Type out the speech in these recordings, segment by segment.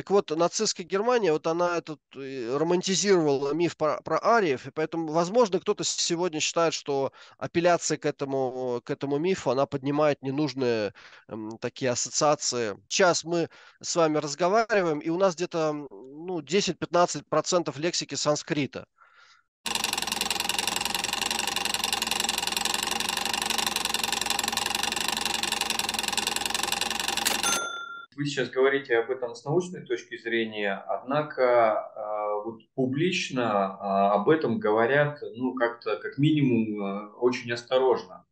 Так вот, нацистская Германия, вот она этот э, романтизировала миф про, про ариев, и поэтому, возможно, кто-то сегодня считает, что апелляция к этому, к этому мифу, она поднимает ненужные эм, такие ассоциации. Сейчас мы с вами разговариваем, и у нас где-то ну, 10-15% лексики санскрита – вы сейчас говорите об этом с научной точки зрения, однако а, вот публично а, об этом говорят, ну, как-то, как минимум, э, очень осторожно.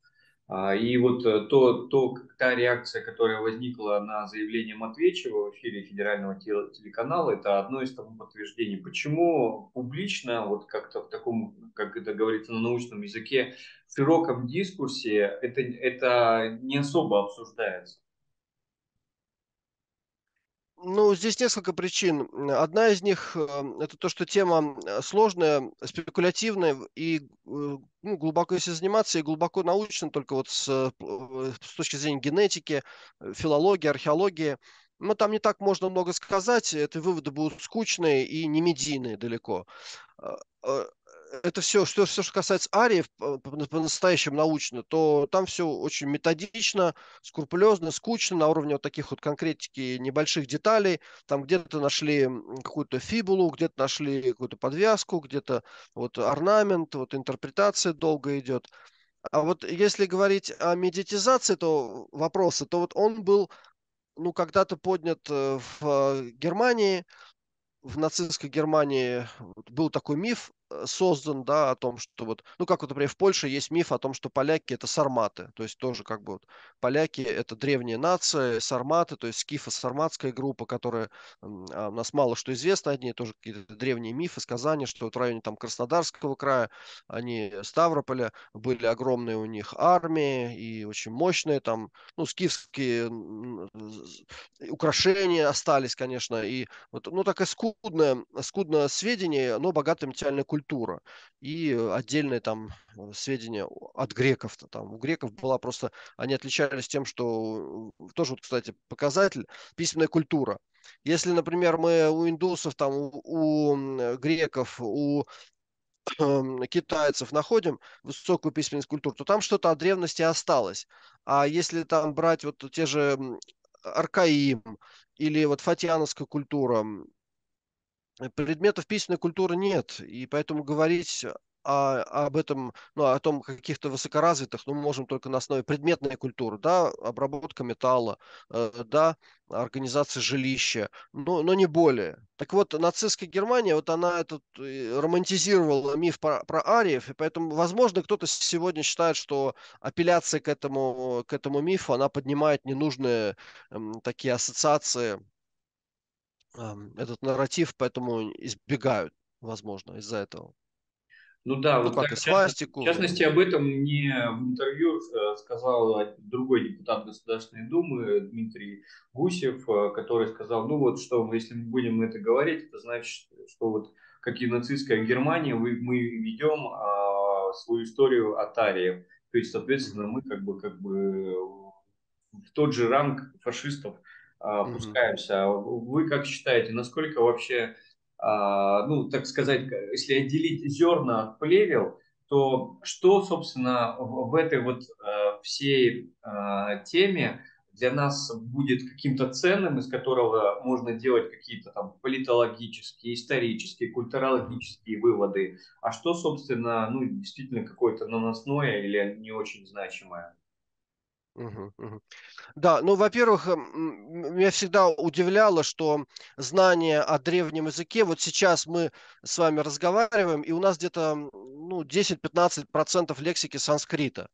А, и вот э, то, то, та реакция, которая возникла на заявление Матвеевича в эфире федерального телеканала, это одно из тому подтверждений. Почему публично, вот как-то в таком, как это говорится на научном языке, в широком дискурсе это, это не особо обсуждается? Ну, здесь несколько причин. Одна из них эм, – это то, что тема э, сложная, спекулятивная, и э, ну, глубоко если заниматься, и глубоко научно, только вот с, э, с точки зрения генетики, филологии, археологии. Но там не так можно много сказать, эти выводы будут скучные и не медийные далеко это все, что, все, что касается ариев, по-настоящему научно, то там все очень методично, скрупулезно, скучно, на уровне вот таких вот конкретики небольших деталей. Там где-то нашли какую-то фибулу, где-то нашли какую-то подвязку, где-то вот орнамент, вот интерпретация долго идет. А вот если говорить о медитизации то э, вопроса, то вот он был ну, когда-то поднят э, в э, Германии, в нацистской Германии был такой миф, Э, создан, да, о том, что вот, ну, как вот, например, в Польше есть миф о том, что поляки это сарматы, то есть тоже как бы вот поляки это древняя нация, э, сарматы, то есть скифо-сарматская группа, которая, а у нас мало что известно одни тоже какие-то древние мифы, сказания, что вот в районе там Краснодарского края, они э, Ставрополя, были огромные у них армии и очень мощные там, ну, скифские украшения остались, конечно, и вот, ну, такое скудное, скудное сведение, но богатая материальная культура культура и э, отдельные там э, сведения от греков. -то, там. У греков была просто, они отличались тем, что э, тоже, вот, кстати, показатель письменная культура. Если, например, мы у индусов, там, у, у греков, у эм, китайцев находим высокую письменность культуру, то там что-то от древности осталось. А если там брать вот те же аркаим или вот фатиановская культура, предметов письменной культуры нет, и поэтому говорить о, об этом, ну, о том каких-то высокоразвитых, ну, мы можем только на основе предметной культуры, да, обработка металла, э, да, организация жилища, но, но не более. Так вот, нацистская Германия, вот она этот э, романтизировала миф про, про ариев, и поэтому, возможно, кто-то сегодня считает, что апелляция к этому, к этому мифу, она поднимает ненужные э, такие ассоциации этот нарратив, поэтому избегают, возможно, из-за этого. Ну да, ну, вот так, свастику. В частности, об этом мне в интервью э, сказал э, другой депутат Государственной Думы Дмитрий Гусев, э, который сказал, ну вот что, если мы будем это говорить, это значит, что вот как и нацистская Германия, мы ведем а, свою историю от Арии. То есть, соответственно, мы как бы, как бы в тот же ранг фашистов, а, пускаемся. А вы как считаете, насколько вообще, а, ну, так сказать, если отделить зерна от плевел, то что, собственно, в этой вот всей теме для нас будет каким-то ценным, из которого можно делать какие-то там политологические, исторические, культурологические выводы, а что, собственно, ну, действительно какое-то наносное или не очень значимое? Угу, Да, ну, во-первых, э, меня всегда удивляло, что знание о древнем языке, вот сейчас мы с вами разговариваем, и у нас где-то ну, 10-15% лексики санскрита.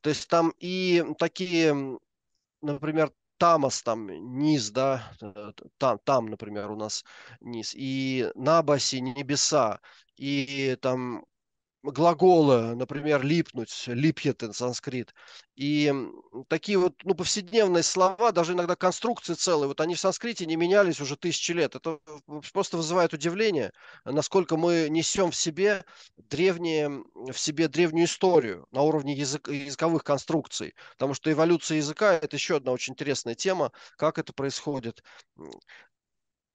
То есть там и такие, например, тамас, там низ, да, э, там, там, например, у нас низ, и набаси, небеса, и там глагола, например, липнуть, липхетен, санскрит. И такие вот ну, повседневные слова, даже иногда конструкции целые, вот они в санскрите не менялись уже тысячи лет. Это просто вызывает удивление, насколько мы несем в себе, древние, в себе древнюю историю на уровне язык, языковых конструкций. Потому что эволюция языка – это еще одна очень интересная тема, как это происходит.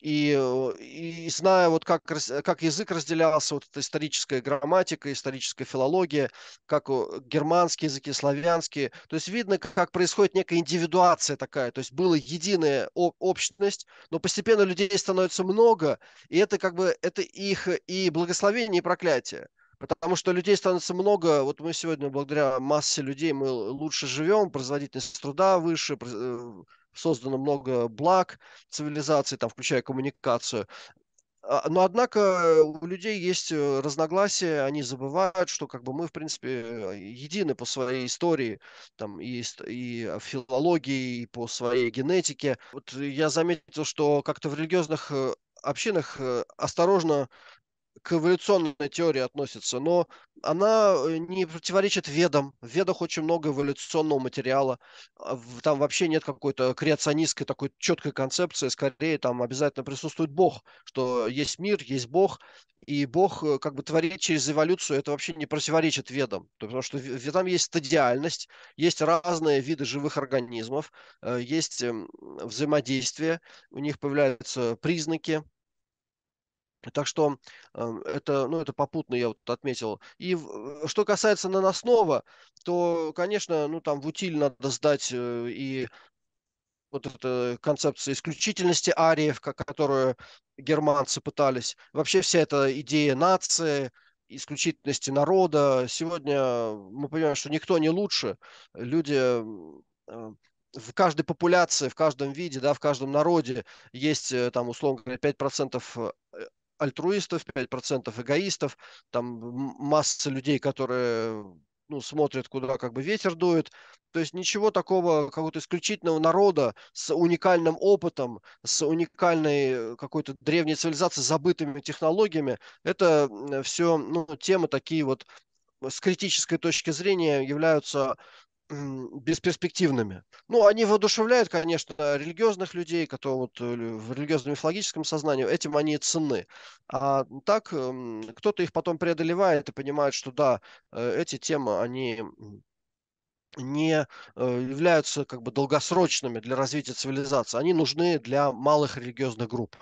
И, э, и зная, вот как, э, как язык разделялся, вот эта историческая грамматика, историческая филология, как германские языки, славянские, то есть видно, как происходит некая индивидуация такая, то есть была единая общность, но постепенно людей становится много, и это как бы это их и благословение, и проклятие. Потому что людей становится много. Вот мы сегодня, благодаря массе людей, мы лучше живем, производительность труда выше, э, создано много благ цивилизации, там, включая коммуникацию. А, но, однако, у людей есть э, разногласия, они забывают, что как бы мы, в принципе, э, едины по своей истории, там, и, и филологии, и по своей генетике. Вот я заметил, что как-то в религиозных э, общинах осторожно к эволюционной теории относится, но она э, не противоречит ведам. В ведах очень много эволюционного материала. А там вообще нет какой-то креационистской такой четкой концепции. Скорее, там обязательно присутствует Бог, что есть мир, есть Бог, и Бог э, как бы творит через эволюцию, это вообще не противоречит ведам, потому что там есть стадиальность, есть разные виды живых организмов, э, есть эм, взаимодействие, у них появляются признаки, так что эм, это, ну, это попутно я вот отметил. И э, что касается наносного, то, конечно, ну там в утиль надо сдать э, и вот эта концепция исключительности ариев, которую германцы пытались. Вообще вся эта идея нации, исключительности народа. Сегодня мы понимаем, что никто не лучше. Люди э, в каждой популяции, в каждом виде, да, в каждом народе есть там, условно говоря, 5% альтруистов, 5% эгоистов, там масса людей, которые ну, смотрят, куда как бы ветер дует. То есть ничего такого какого-то исключительного народа с уникальным опытом, с уникальной э, какой-то древней цивилизацией, забытыми технологиями. Это все ну, темы такие вот э, с критической точки зрения являются бесперспективными. Ну, они воодушевляют, конечно, религиозных людей, которые вот э, в религиозно-мифологическом сознании, этим они ценны. А так эм, кто-то их потом преодолевает и понимает, что да, э, эти темы, они не э, являются как бы долгосрочными для развития цивилизации. Они нужны для малых религиозных групп.